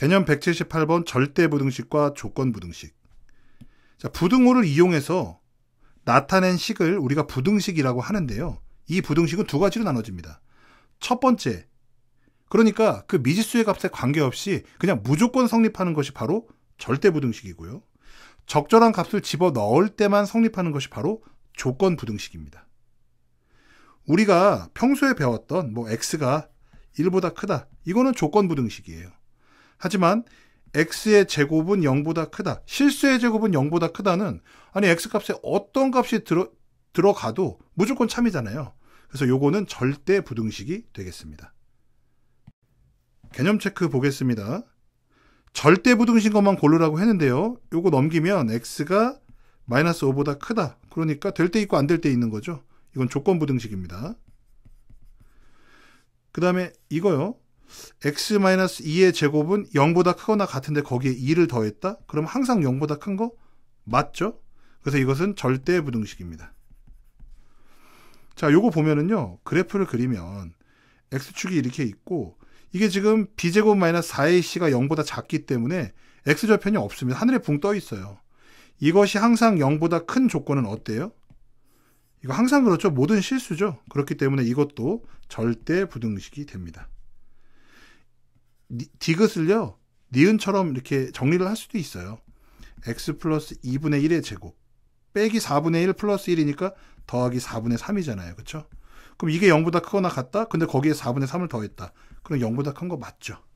개념 178번 절대 부등식과 조건 부등식. 자, 부등호를 이용해서 나타낸 식을 우리가 부등식이라고 하는데요. 이 부등식은 두 가지로 나눠집니다. 첫 번째, 그러니까 그 미지수의 값에 관계없이 그냥 무조건 성립하는 것이 바로 절대 부등식이고요. 적절한 값을 집어 넣을 때만 성립하는 것이 바로 조건 부등식입니다. 우리가 평소에 배웠던 뭐 x가 1보다 크다. 이거는 조건 부등식이에요. 하지만 x의 제곱은 0보다 크다. 실수의 제곱은 0보다 크다는 아니 x 값에 어떤 값이 들어 들어가도 무조건 참이잖아요. 그래서 요거는 절대 부등식이 되겠습니다. 개념 체크 보겠습니다. 절대 부등식 것만 고르라고 했는데요. 요거 넘기면 x가 마이너스 5보다 크다. 그러니까 될 때 있고 안 될 때 있는 거죠. 이건 조건 부등식입니다. 그 다음에 이거요. x-2의 제곱은 0보다 크거나 같은데 거기에 2를 더했다? 그럼 항상 0보다 큰 거? 맞죠? 그래서 이것은 절대 부등식입니다. 자, 요거 보면은요. 그래프를 그리면 x축이 이렇게 있고 이게 지금 b제곱 마이너스 4 a c가 0보다 작기 때문에 x 좌편이 없습니다. 하늘에 붕 떠 있어요. 이것이 항상 0보다 큰 조건은 어때요? 이거 항상 그렇죠. 모든 실수죠. 그렇기 때문에 이것도 절대 부등식이 됩니다. 디귿을요 니은처럼 이렇게 정리를 할 수도 있어요. x 플러스 2분의 1의 제곱 빼기 4분의 1 플러스 1이니까 더하기 4분의 3이잖아요. 그쵸 그럼 이게 0보다 크거나 같다? 근데 거기에 4분의 3을 더했다. 그럼 0보다 큰 거 맞죠?